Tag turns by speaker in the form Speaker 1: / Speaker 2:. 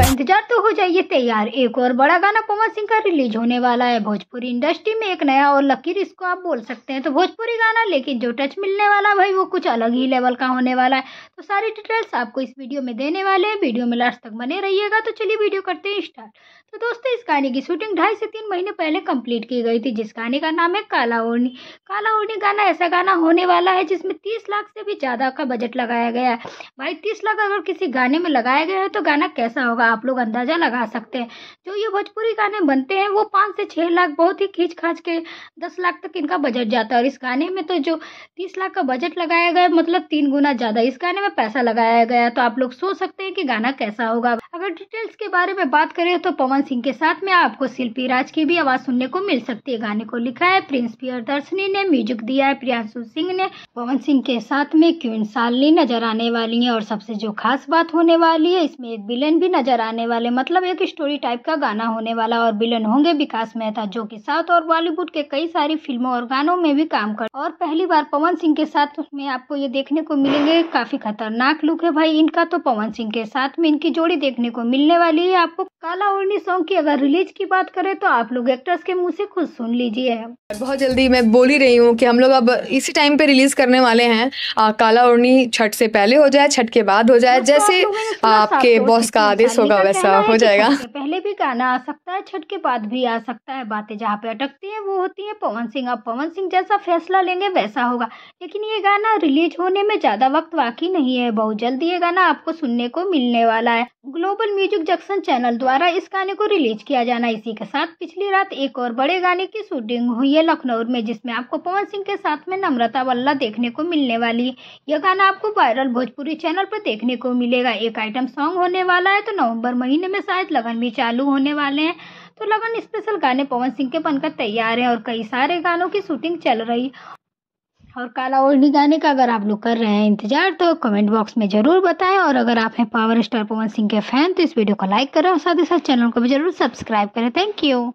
Speaker 1: का इंतजार तो हो जाइए तैयार एक और बड़ा गाना पवन सिंह का रिलीज होने वाला है भोजपुरी इंडस्ट्री में एक नया और लकीर इसको आप बोल सकते हैं तो भोजपुरी गाना लेकिन जो टच मिलने वाला भाई वो कुछ अलग ही लेवल का होने वाला है तो सारी डिटेल्स आपको इस वीडियो में देने वाले हैं वीडियो में लास्ट तक बने रहिएगा तो चलिए वीडियो करते हैं स्टार्ट तो दोस्तों इस गाने की शूटिंग ढाई से तीन महीने पहले कंप्लीट की गई थी जिस गाने का नाम है काला ओढ़नी काला ओढ़नी गाना ऐसा गाना होने वाला है जिसमें तीस लाख से भी ज़्यादा का बजट लगाया गया है भाई तीस लाख अगर किसी गाने में लगाया गया है तो गाना कैसा होगा आप लोग अंदाज़ा लगा सकते हैं जो ये भोजपुरी गाने बनते हैं वो पाँच से छः लाख बहुत ही खींच खाच के दस लाख तक इनका बजट जाता है और इस गाने में तो जो तीस लाख का बजट लगाया गया मतलब तीन गुना ज़्यादा इस गाने में पैसा लगाया गया तो आप लोग सोच सकते हैं कि गाना कैसा होगा अगर डिटेल्स के बारे में बात करें तो पवन सिंह के साथ में आपको शिल्पी राज की भी आवाज़ सुनने को मिल सकती है गाने को लिखा है प्रिंस पियर दर्शनी ने म्यूजिक दिया है प्रियांशु सिंह ने पवन सिंह के साथ में क्यून सालनी नजर आने वाली है और सबसे जो खास बात होने वाली है इसमें एक विलेन भी नजर कराने वाले मतलब एक स्टोरी टाइप का गाना होने वाला और विलन होंगे विकास मेहता जो कि साउथ और बॉलीवुड के कई सारी फिल्मों और गानों में भी काम कर और पहली बार पवन सिंह के साथ उसमें आपको ये देखने को मिलेंगे काफी खतरनाक लुक है भाई इनका तो पवन सिंह के साथ में इनकी जोड़ी देखने को मिलने वाली है आपको काला उड़नी सॉन्ग की अगर रिलीज की बात करें तो आप लोग एक्ट्रेस के मुंह से खुद सुन लीजिए बहुत जल्दी मैं बोल ही रही हूँ कि हम लोग अब इसी टाइम पे रिलीज करने वाले हैं आ, काला उड़नी छठ से पहले हो जाए छठ के बाद हो जाए हाँ, तो जैसे आपके बॉस तो का आदेश होगा वैसा हो जाएगा पहले भी गाना आ सकता है छठ के बाद भी आ सकता है बातें जहाँ पे अटकती है वो होती है पवन सिंह अब पवन सिंह जैसा फैसला लेंगे वैसा होगा लेकिन ये गाना रिलीज होने में ज्यादा वक्त बाकी नहीं है बहुत जल्दी ये गाना आपको सुनने को मिलने वाला है ग्लोबल म्यूजिक जंक्शन चैनल द्वारा द्वारा इस गाने को रिलीज किया जाना इसी के साथ पिछली रात एक और बड़े गाने की शूटिंग हुई है लखनऊ में जिसमें आपको पवन सिंह के साथ में नम्रता वल्ला देखने को मिलने वाली यह गाना आपको वायरल भोजपुरी चैनल पर देखने को मिलेगा एक आइटम सॉन्ग होने वाला है तो नवम्बर महीने में शायद लगन भी चालू होने वाले हैं तो लगन स्पेशल गाने पवन सिंह के बनकर तैयार हैं और कई सारे गानों की शूटिंग चल रही और काला ओल्डी गाने का अगर आप लोग कर रहे हैं इंतजार तो कमेंट बॉक्स में ज़रूर बताएं और अगर आप हैं पावर स्टार पवन सिंह के फैन तो इस वीडियो को लाइक करें और साथ ही साथ चैनल को भी ज़रूर सब्सक्राइब करें थैंक यू